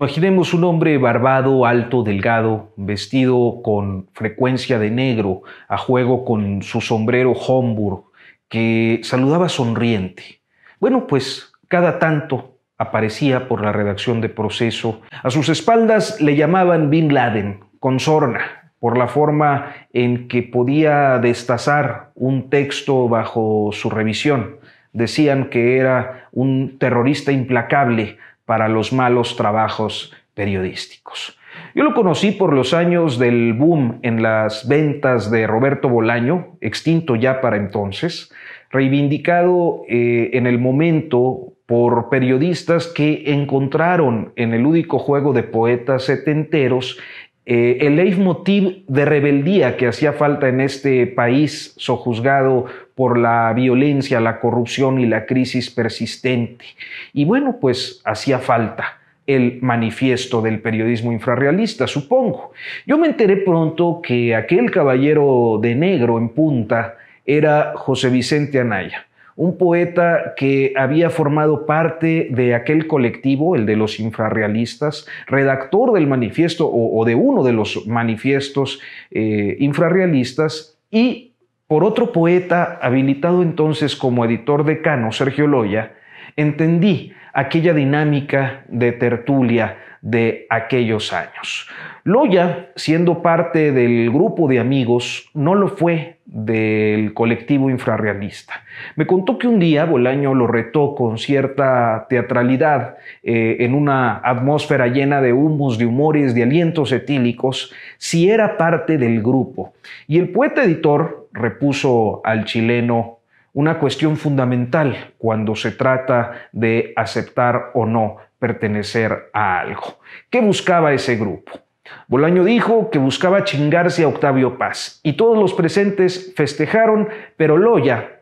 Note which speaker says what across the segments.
Speaker 1: Imaginemos un hombre barbado, alto, delgado, vestido con frecuencia de negro, a juego con su sombrero Homburg, que saludaba sonriente. Bueno, pues cada tanto aparecía por la redacción de proceso. A sus espaldas le llamaban Bin Laden, con sorna, por la forma en que podía destazar un texto bajo su revisión. Decían que era un terrorista implacable, para los malos trabajos periodísticos. Yo lo conocí por los años del boom en las ventas de Roberto Bolaño, extinto ya para entonces, reivindicado eh, en el momento por periodistas que encontraron en el lúdico juego de poetas setenteros eh, el leitmotiv de rebeldía que hacía falta en este país sojuzgado por la violencia, la corrupción y la crisis persistente. Y bueno, pues hacía falta el manifiesto del periodismo infrarrealista, supongo. Yo me enteré pronto que aquel caballero de negro en punta era José Vicente Anaya, un poeta que había formado parte de aquel colectivo, el de los infrarrealistas, redactor del manifiesto o, de uno de los manifiestos eh, infrarrealistas y por otro poeta habilitado entonces como editor decano, Sergio Loya, entendí aquella dinámica de tertulia de aquellos años. Loya, siendo parte del grupo de amigos, no lo fue del colectivo infrarrealista. Me contó que un día Bolaño lo retó con cierta teatralidad eh, en una atmósfera llena de humos, de humores, de alientos etílicos, si era parte del grupo. Y el poeta editor repuso al chileno una cuestión fundamental cuando se trata de aceptar o no pertenecer a algo. ¿Qué buscaba ese grupo? Bolaño dijo que buscaba chingarse a Octavio Paz y todos los presentes festejaron, pero Loya,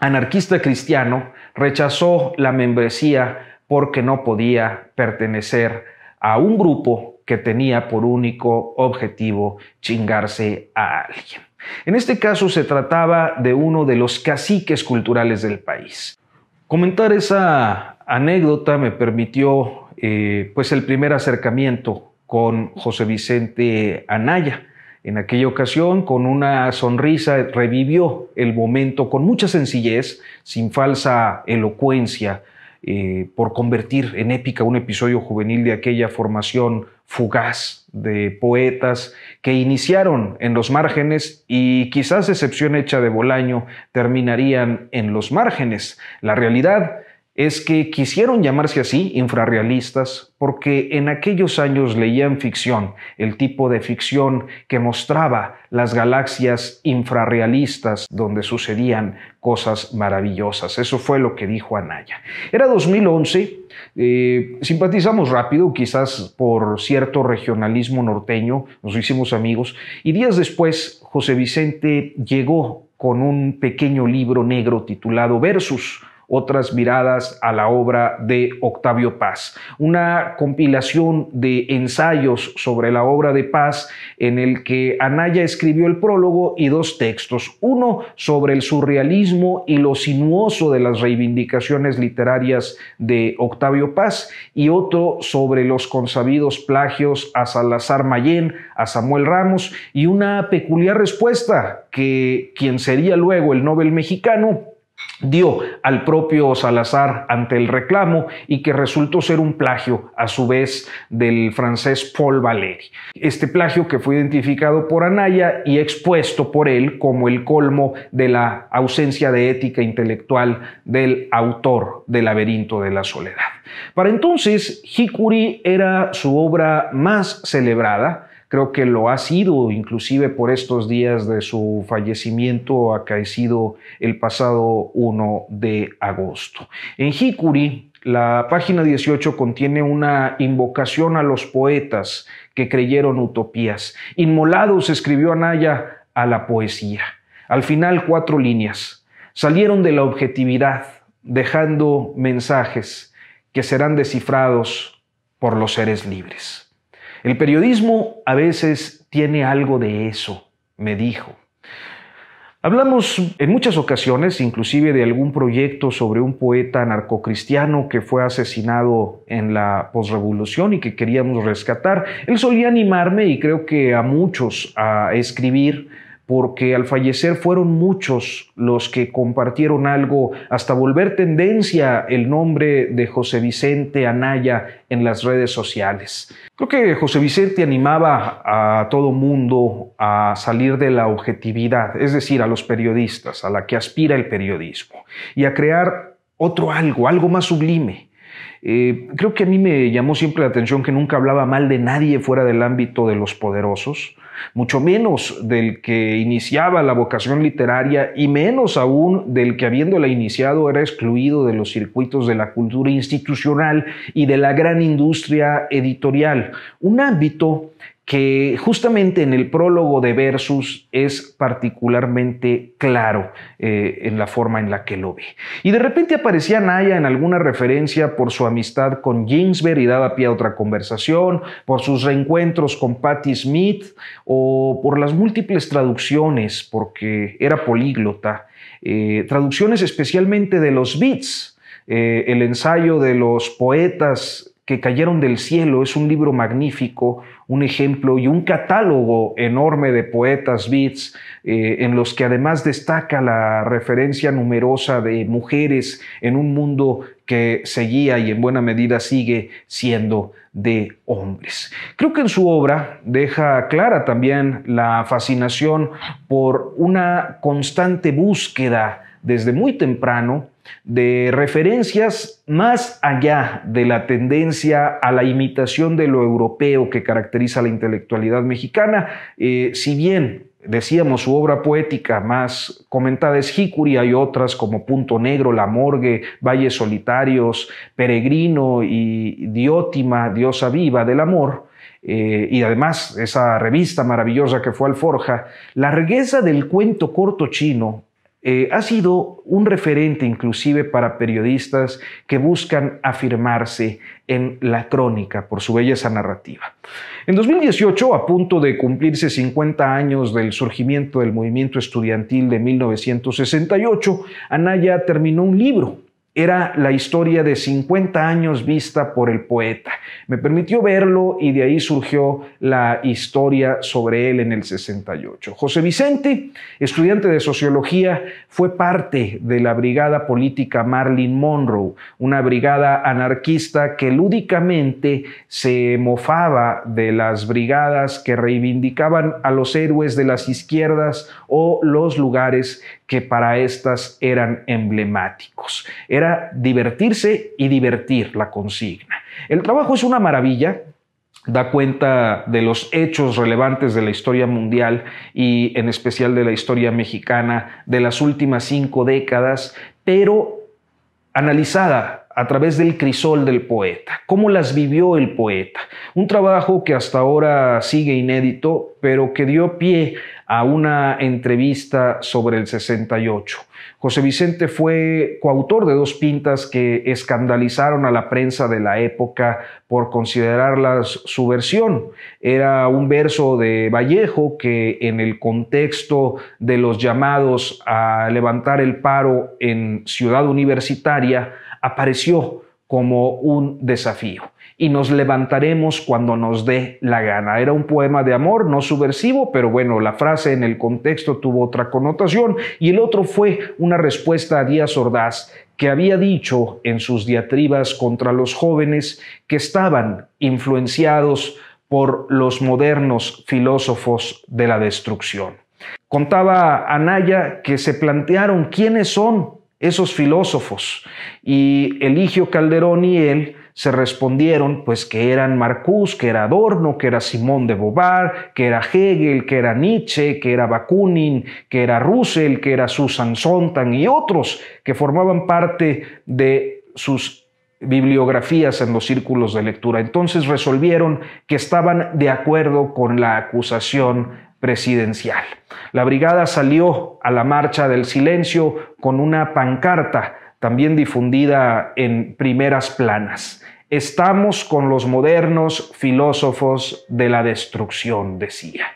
Speaker 1: anarquista cristiano, rechazó la membresía porque no podía pertenecer a un grupo que tenía por único objetivo chingarse a alguien. En este caso se trataba de uno de los caciques culturales del país. Comentar esa anécdota me permitió eh, pues el primer acercamiento con José Vicente Anaya. En aquella ocasión, con una sonrisa, revivió el momento con mucha sencillez, sin falsa elocuencia, eh, por convertir en épica un episodio juvenil de aquella formación fugaz de poetas que iniciaron en los márgenes y quizás excepción hecha de Bolaño terminarían en los márgenes. La realidad es que quisieron llamarse así infrarrealistas porque en aquellos años leían ficción, el tipo de ficción que mostraba las galaxias infrarrealistas donde sucedían cosas maravillosas. Eso fue lo que dijo Anaya. Era 2011, eh, simpatizamos rápido, quizás por cierto regionalismo norteño, nos hicimos amigos, y días después José Vicente llegó con un pequeño libro negro titulado Versus otras miradas a la obra de Octavio Paz. Una compilación de ensayos sobre la obra de Paz en el que Anaya escribió el prólogo y dos textos, uno sobre el surrealismo y lo sinuoso de las reivindicaciones literarias de Octavio Paz y otro sobre los consabidos plagios a Salazar Mayén, a Samuel Ramos y una peculiar respuesta que quien sería luego el Nobel mexicano, dio al propio Salazar ante el reclamo y que resultó ser un plagio, a su vez, del francés Paul Valéry. Este plagio que fue identificado por Anaya y expuesto por él como el colmo de la ausencia de ética intelectual del autor del laberinto de la soledad. Para entonces, Hikuri era su obra más celebrada, creo que lo ha sido, inclusive por estos días de su fallecimiento acaecido el pasado 1 de agosto. En Hikuri, la página 18 contiene una invocación a los poetas que creyeron utopías. Inmolados escribió Anaya a la poesía. Al final cuatro líneas. Salieron de la objetividad, dejando mensajes que serán descifrados por los seres libres. El periodismo a veces tiene algo de eso, me dijo. Hablamos en muchas ocasiones inclusive de algún proyecto sobre un poeta narcocristiano que fue asesinado en la posrevolución y que queríamos rescatar. Él solía animarme y creo que a muchos a escribir porque al fallecer fueron muchos los que compartieron algo hasta volver tendencia el nombre de José Vicente Anaya en las redes sociales. Creo que José Vicente animaba a todo mundo a salir de la objetividad, es decir, a los periodistas, a la que aspira el periodismo, y a crear otro algo, algo más sublime, eh, creo que a mí me llamó siempre la atención que nunca hablaba mal de nadie fuera del ámbito de los poderosos, mucho menos del que iniciaba la vocación literaria y menos aún del que habiéndola iniciado era excluido de los circuitos de la cultura institucional y de la gran industria editorial, un ámbito que justamente en el prólogo de Versus es particularmente claro eh, en la forma en la que lo ve. Y de repente aparecía Naya en alguna referencia por su amistad con Ginsberg y daba pie a otra conversación, por sus reencuentros con Patti Smith o por las múltiples traducciones, porque era políglota, eh, traducciones especialmente de los beats. Eh, el ensayo de los poetas que cayeron del cielo. Es un libro magnífico, un ejemplo y un catálogo enorme de poetas beats, eh, en los que además destaca la referencia numerosa de mujeres en un mundo que seguía y en buena medida sigue siendo de hombres. Creo que en su obra deja clara también la fascinación por una constante búsqueda desde muy temprano de referencias más allá de la tendencia a la imitación de lo europeo que caracteriza la intelectualidad mexicana, eh, si bien decíamos su obra poética más comentada es Hicuri, hay otras como Punto Negro, La Morgue, Valles Solitarios, Peregrino y Diótima, Diosa Viva del Amor, eh, y además esa revista maravillosa que fue Alforja, la riqueza del cuento corto chino eh, ha sido un referente inclusive para periodistas que buscan afirmarse en la crónica por su belleza narrativa. En 2018, a punto de cumplirse 50 años del surgimiento del movimiento estudiantil de 1968, Anaya terminó un libro era la historia de 50 años vista por el poeta. Me permitió verlo y de ahí surgió la historia sobre él en el 68. José Vicente, estudiante de sociología, fue parte de la brigada política Marlin Monroe, una brigada anarquista que lúdicamente se mofaba de las brigadas que reivindicaban a los héroes de las izquierdas o los lugares que para estas eran emblemáticos. Era divertirse y divertir la consigna. El trabajo es una maravilla, da cuenta de los hechos relevantes de la historia mundial y en especial de la historia mexicana de las últimas cinco décadas, pero analizada a través del crisol del poeta, cómo las vivió el poeta. Un trabajo que hasta ahora sigue inédito, pero que dio pie a una entrevista sobre el 68. José Vicente fue coautor de dos pintas que escandalizaron a la prensa de la época por considerarlas su versión. Era un verso de Vallejo que en el contexto de los llamados a levantar el paro en Ciudad Universitaria apareció como un desafío. Y nos levantaremos cuando nos dé la gana. Era un poema de amor, no subversivo, pero bueno, la frase en el contexto tuvo otra connotación. Y el otro fue una respuesta a Díaz Ordaz, que había dicho en sus diatribas contra los jóvenes que estaban influenciados por los modernos filósofos de la destrucción. Contaba Anaya que se plantearon quiénes son esos filósofos. Y Eligio Calderón y él se respondieron pues que eran Marcus, que era Adorno, que era Simón de Bobar, que era Hegel, que era Nietzsche, que era Bakunin, que era Russell, que era Susan Sontag y otros que formaban parte de sus bibliografías en los círculos de lectura. Entonces resolvieron que estaban de acuerdo con la acusación presidencial. La brigada salió a la marcha del silencio con una pancarta también difundida en primeras planas. Estamos con los modernos filósofos de la destrucción, decía.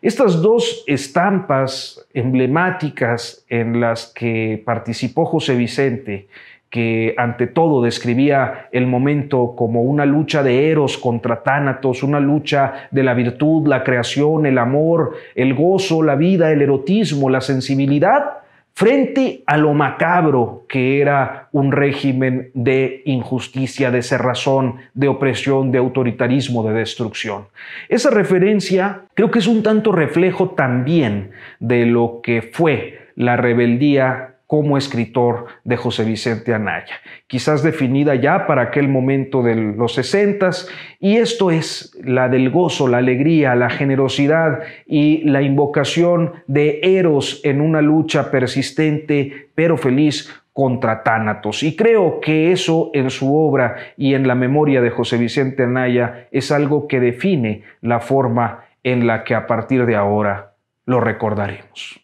Speaker 1: Estas dos estampas emblemáticas en las que participó José Vicente que ante todo describía el momento como una lucha de Eros contra Tánatos, una lucha de la virtud, la creación, el amor, el gozo, la vida, el erotismo, la sensibilidad, frente a lo macabro que era un régimen de injusticia, de cerrazón, de opresión, de autoritarismo, de destrucción. Esa referencia creo que es un tanto reflejo también de lo que fue la rebeldía como escritor de José Vicente Anaya, quizás definida ya para aquel momento de los sesentas, y esto es la del gozo, la alegría, la generosidad y la invocación de Eros en una lucha persistente pero feliz contra Tánatos. Y creo que eso en su obra y en la memoria de José Vicente Anaya es algo que define la forma en la que a partir de ahora lo recordaremos.